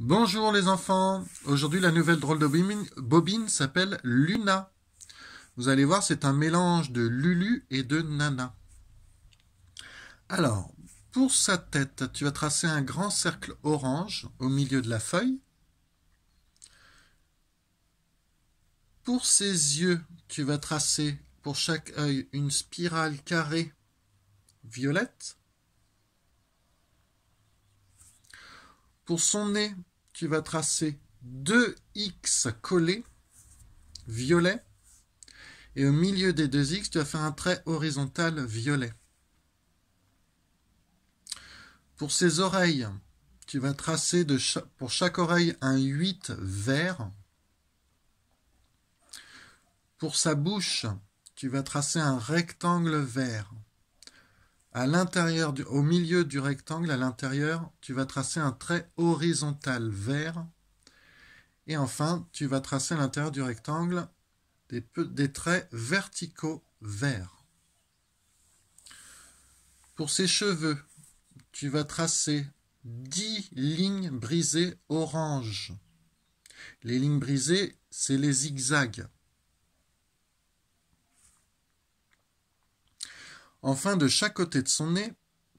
Bonjour les enfants. Aujourd'hui, la nouvelle drôle de bobine, s'appelle Luna. Vous allez voir, c'est un mélange de Lulu et de Nana. Alors, pour sa tête, tu vas tracer un grand cercle orange au milieu de la feuille. Pour ses yeux, tu vas tracer pour chaque œil une spirale carrée violette. pour son nez, tu vas tracer deux x collés, violets. et au milieu des deux x tu vas faire un trait horizontal violet. Pour ses oreilles, tu vas tracer pour chaque oreille un 8 vert. Pour sa bouche, tu vas tracer un rectangle vert à l'intérieur, au milieu du rectangle, à l'intérieur, tu vas tracer un trait horizontal vert. Et enfin, tu vas tracer à l'intérieur du rectangle des, des traits verticaux verts. Pour ses cheveux, tu vas tracer 10 lignes brisées orange. Les lignes brisées, c'est les zigzags. Enfin, de chaque côté de son nez,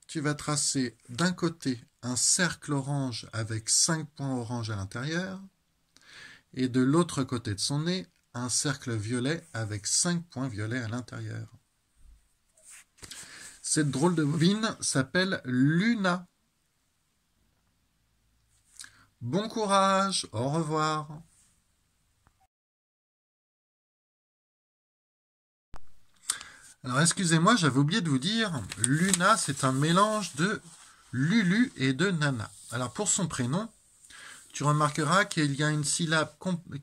tu vas tracer d'un côté un cercle orange avec cinq points orange à l'intérieur, et de l'autre côté de son nez, un cercle violet avec cinq points violets à l'intérieur. Cette drôle de bobine s'appelle Luna. Bon courage, au revoir. Alors excusez-moi, j'avais oublié de vous dire, Luna, c'est un mélange de Lulu et de Nana. Alors pour son prénom, tu remarqueras qu'il y a une syllabe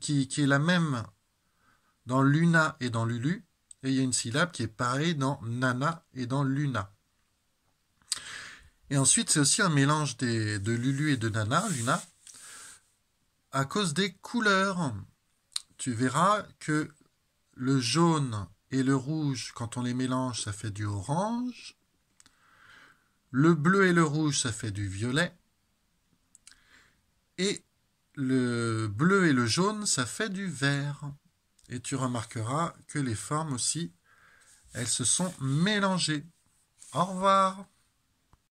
qui, est la même dans Luna et dans Lulu, et il y a une syllabe qui est pareille dans Nana et dans Luna. Et ensuite, c'est aussi un mélange de Lulu et de Nana, Luna, à cause des couleurs. Tu verras que le jaune et le rouge, quand on les mélange, ça fait du orange. Le bleu et le rouge, ça fait du violet. Et le bleu et le jaune, ça fait du vert. Et tu remarqueras que les formes aussi, elles se sont mélangées. Au revoir